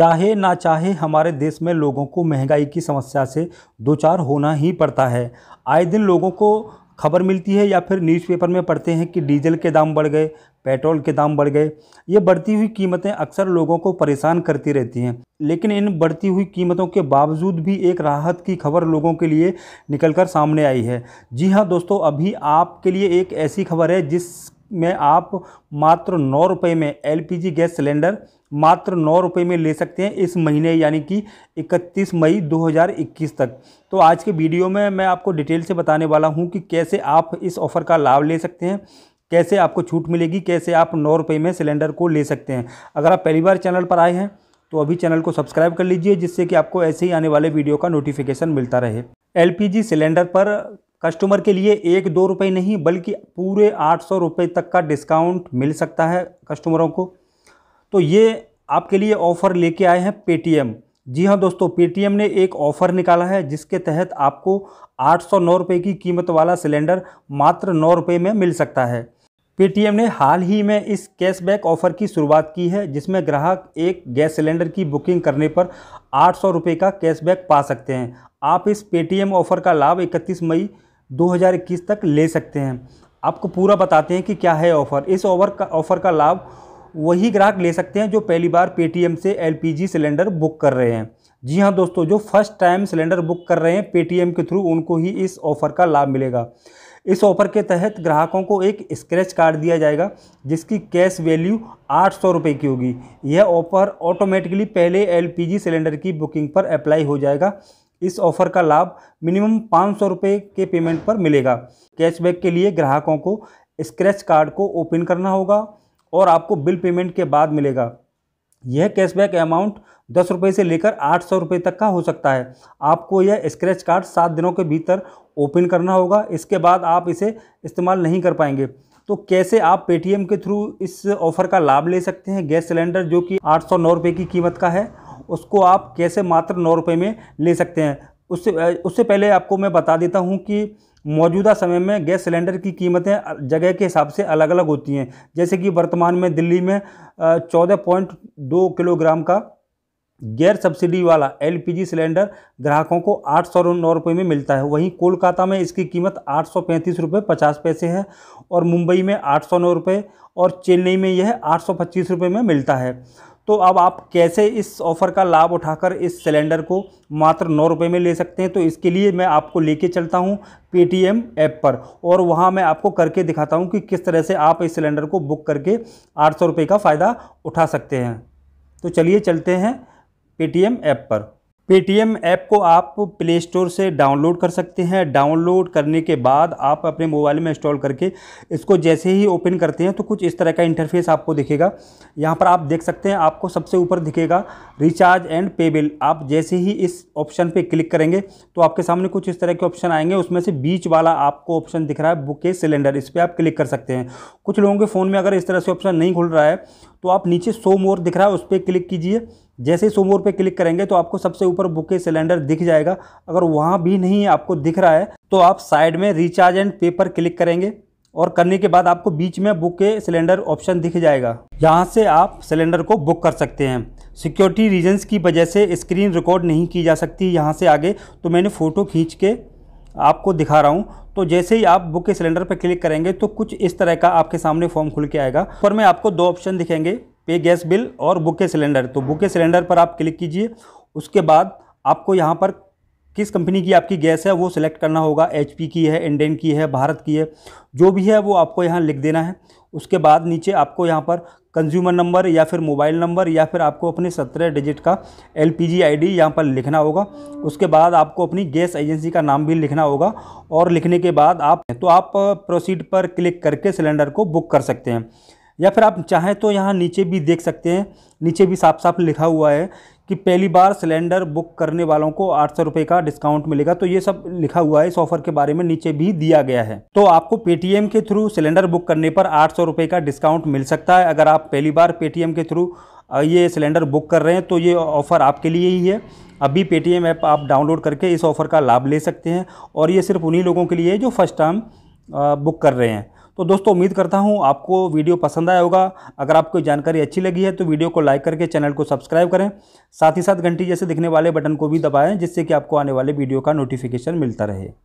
चाहे ना चाहे हमारे देश में लोगों को महंगाई की समस्या से दो चार होना ही पड़ता है आए दिन लोगों को खबर मिलती है या फिर न्यूज़पेपर में पढ़ते हैं कि डीजल के दाम बढ़ गए पेट्रोल के दाम बढ़ गए ये बढ़ती हुई कीमतें अक्सर लोगों को परेशान करती रहती हैं लेकिन इन बढ़ती हुई कीमतों के बावजूद भी एक राहत की खबर लोगों के लिए निकलकर सामने आई है जी हाँ दोस्तों अभी आपके लिए एक ऐसी खबर है जिस में आप मात्र नौ रुपये में एलपीजी गैस सिलेंडर मात्र नौ रुपये में ले सकते हैं इस महीने यानी कि 31 मई 2021 तक तो आज के वीडियो में मैं आपको डिटेल से बताने वाला हूं कि कैसे आप इस ऑफ़र का लाभ ले सकते हैं कैसे आपको छूट मिलेगी कैसे आप नौ रुपये में सिलेंडर को ले सकते हैं अगर आप पहली बार चैनल पर आए हैं तो अभी चैनल को सब्सक्राइब कर लीजिए जिससे कि आपको ऐसे ही आने वाले वीडियो का नोटिफिकेशन मिलता रहे एल सिलेंडर पर कस्टमर के लिए एक दो रुपये नहीं बल्कि पूरे आठ सौ रुपये तक का डिस्काउंट मिल सकता है कस्टमरों को तो ये आपके लिए ऑफ़र लेके आए हैं पेटीएम जी हाँ दोस्तों पेटीएम ने एक ऑफ़र निकाला है जिसके तहत आपको आठ सौ नौ रुपये की कीमत वाला सिलेंडर मात्र नौ रुपये में मिल सकता है पेटीएम ने हाल ही में इस कैशबैक ऑफ़र की शुरुआत की है जिसमें ग्राहक एक गैस सिलेंडर की बुकिंग करने पर आठ सौ रुपये का कैशबैक पा सकते हैं आप इस पेटीएम ऑफ़र का लाभ 31 मई 2021 तक ले सकते हैं आपको पूरा बताते हैं कि क्या है ऑफ़र इस ऑफर का ऑफ़र का लाभ वही ग्राहक ले सकते हैं जो पहली बार पेटीएम से एलपीजी सिलेंडर बुक कर रहे हैं जी हाँ दोस्तों जो फर्स्ट टाइम सिलेंडर बुक कर रहे हैं पेटीएम के थ्रू उनको ही इस ऑफ़र का लाभ मिलेगा इस ऑफ़र के तहत ग्राहकों को एक स्क्रैच कार्ड दिया जाएगा जिसकी कैश वैल्यू आठ सौ रुपये की होगी यह ऑफ़र ऑटोमेटिकली पहले एलपीजी सिलेंडर की बुकिंग पर अप्लाई हो जाएगा इस ऑफ़र का लाभ मिनिमम पाँच सौ रुपये के पेमेंट पर मिलेगा कैशबैक के लिए ग्राहकों को स्क्रैच कार्ड को ओपन करना होगा और आपको बिल पेमेंट के बाद मिलेगा यह कैशबैक अमाउंट दस रुपये से लेकर आठ सौ रुपये तक का हो सकता है आपको यह स्क्रैच कार्ड सात दिनों के भीतर ओपन करना होगा इसके बाद आप इसे इस्तेमाल नहीं कर पाएंगे तो कैसे आप पेटीएम के थ्रू इस ऑफ़र का लाभ ले सकते हैं गैस सिलेंडर जो कि आठ सौ नौ रुपये की कीमत का है उसको आप कैसे मात्र नौ रुपये में ले सकते हैं उससे उससे पहले आपको मैं बता देता हूँ कि मौजूदा समय में गैस सिलेंडर की कीमतें जगह के हिसाब से अलग अलग होती हैं जैसे कि वर्तमान में दिल्ली में चौदह पॉइंट दो किलोग्राम का गैर सब्सिडी वाला एलपीजी सिलेंडर ग्राहकों को आठ सौ नौ रुपये में मिलता है वहीं कोलकाता में इसकी कीमत आठ सौ पैंतीस रुपये पचास पैसे है और मुंबई में आठ सौ नौ रुपये और चेन्नई में यह आठ सौ पच्चीस रुपये में मिलता है तो अब आप कैसे इस ऑफ़र का लाभ उठाकर इस सिलेंडर को मात्र नौ रुपये में ले सकते हैं तो इसके लिए मैं आपको लेके चलता हूँ पेटीएम ऐप पर और वहाँ मैं आपको करके दिखाता हूँ कि किस तरह से आप इस सिलेंडर को बुक करके आठ सौ रुपये का फ़ायदा उठा सकते हैं तो चलिए चलते हैं पेटीएम ऐप पर पेटीएम ऐप को आप प्ले स्टोर से डाउनलोड कर सकते हैं डाउनलोड करने के बाद आप अपने मोबाइल में इंस्टॉल करके इसको जैसे ही ओपन करते हैं तो कुछ इस तरह का इंटरफेस आपको दिखेगा यहाँ पर आप देख सकते हैं आपको सबसे ऊपर दिखेगा रिचार्ज एंड पे बिल आप जैसे ही इस ऑप्शन पे क्लिक करेंगे तो आपके सामने कुछ इस तरह के ऑप्शन आएंगे उसमें से बीच वाला आपको ऑप्शन दिख रहा है बुक सिलेंडर इस पर आप क्लिक कर सकते हैं कुछ लोगों के फ़ोन में अगर इस तरह से ऑप्शन नहीं खुल रहा है तो आप नीचे सो मोर दिख रहा है उस पर क्लिक कीजिए जैसे ही सोमोर पे क्लिक करेंगे तो आपको सबसे ऊपर बुके सिलेंडर दिख जाएगा अगर वहाँ भी नहीं आपको दिख रहा है तो आप साइड में रिचार्ज एंड पे पर क्लिक करेंगे और करने के बाद आपको बीच में बुके सिलेंडर ऑप्शन दिख जाएगा यहाँ से आप सिलेंडर को बुक कर सकते हैं सिक्योरिटी रीजंस की वजह से स्क्रीन रिकॉर्ड नहीं की जा सकती यहाँ से आगे तो मैंने फ़ोटो खींच के आपको दिखा रहा हूँ तो जैसे ही आप बुक के सिलेंडर पर क्लिक करेंगे तो कुछ इस तरह का आपके सामने फॉर्म खुल के आएगा पर मैं आपको दो ऑप्शन दिखेंगे पे गैस बिल और बुके सिलेंडर तो बुके सिलेंडर पर आप क्लिक कीजिए उसके बाद आपको यहाँ पर किस कंपनी की आपकी गैस है वो सिलेक्ट करना होगा एच की है इंडेन की है भारत की है जो भी है वो आपको यहाँ लिख देना है उसके बाद नीचे आपको यहाँ पर कंज्यूमर नंबर या फिर मोबाइल नंबर या फिर आपको अपने सत्रह डिजिट का एल पी जी आई यहाँ पर लिखना होगा उसके बाद आपको अपनी गैस एजेंसी का नाम भी लिखना होगा और लिखने के बाद आप तो आप प्रोसीड पर क्लिक करके सिलेंडर को बुक कर सकते हैं या फिर आप चाहें तो यहाँ नीचे भी देख सकते हैं नीचे भी साफ साफ लिखा हुआ है कि पहली बार सिलेंडर बुक करने वालों को आठ सौ रुपये का डिस्काउंट मिलेगा तो ये सब लिखा हुआ है इस ऑफर के बारे में नीचे भी दिया गया है तो आपको पेटीएम के थ्रू सिलेंडर बुक करने पर आठ सौ रुपये का डिस्काउंट मिल सकता है अगर आप पहली बार पेटीएम के थ्रू ये सिलेंडर बुक कर रहे हैं तो ये ऑफ़र आपके लिए ही है अभी पेटीएम ऐप आप डाउनलोड करके इस ऑफ़र का लाभ ले सकते हैं और ये सिर्फ उन्हीं लोगों के लिए जो फर्स्ट टाइम बुक कर रहे हैं तो दोस्तों उम्मीद करता हूँ आपको वीडियो पसंद आया होगा अगर आपको जानकारी अच्छी लगी है तो वीडियो को लाइक करके चैनल को सब्सक्राइब करें साथ ही साथ घंटी जैसे दिखने वाले बटन को भी दबाएँ जिससे कि आपको आने वाले वीडियो का नोटिफिकेशन मिलता रहे